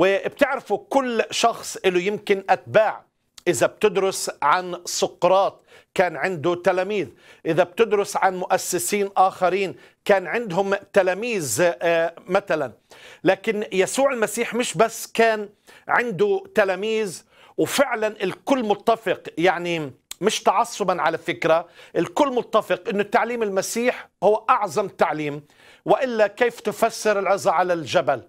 وبتعرفوا كل شخص له يمكن أتباع إذا بتدرس عن سقراط كان عنده تلاميذ إذا بتدرس عن مؤسسين آخرين كان عندهم تلاميذ آه، مثلا لكن يسوع المسيح مش بس كان عنده تلاميذ وفعلا الكل متفق يعني مش تعصبا على فكرة الكل متفق أن التعليم المسيح هو أعظم تعليم وإلا كيف تفسر العظة على الجبل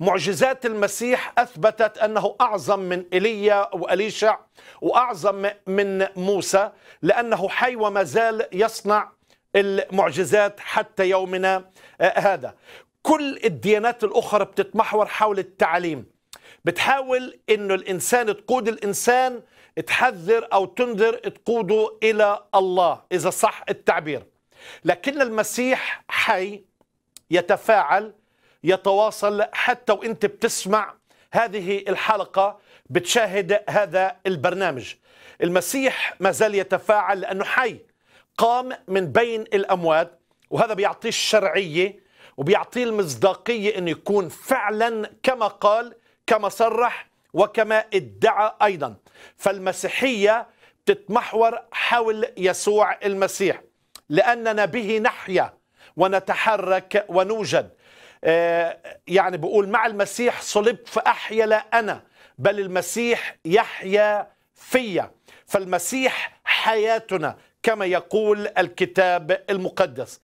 معجزات المسيح أثبتت أنه أعظم من إيليا وأليشع وأعظم من موسى لأنه حي وما زال يصنع المعجزات حتى يومنا آه، هذا كل الديانات الأخرى بتتمحور حول التعليم بتحاول أنه الإنسان تقود الإنسان تحذر أو تنذر تقوده إلى الله إذا صح التعبير لكن المسيح حي يتفاعل يتواصل حتى وانت بتسمع هذه الحلقه بتشاهد هذا البرنامج المسيح ما زال يتفاعل لانه حي قام من بين الاموات وهذا بيعطيه الشرعيه وبيعطيه المصداقيه انه يكون فعلا كما قال كما صرح وكما ادعى ايضا فالمسيحيه تتمحور حول يسوع المسيح لاننا به نحيا ونتحرك ونوجد آه، يعني بقول مع المسيح صلبت فأحيا لا أنا بل المسيح يحيا فيا فالمسيح حياتنا كما يقول الكتاب المقدس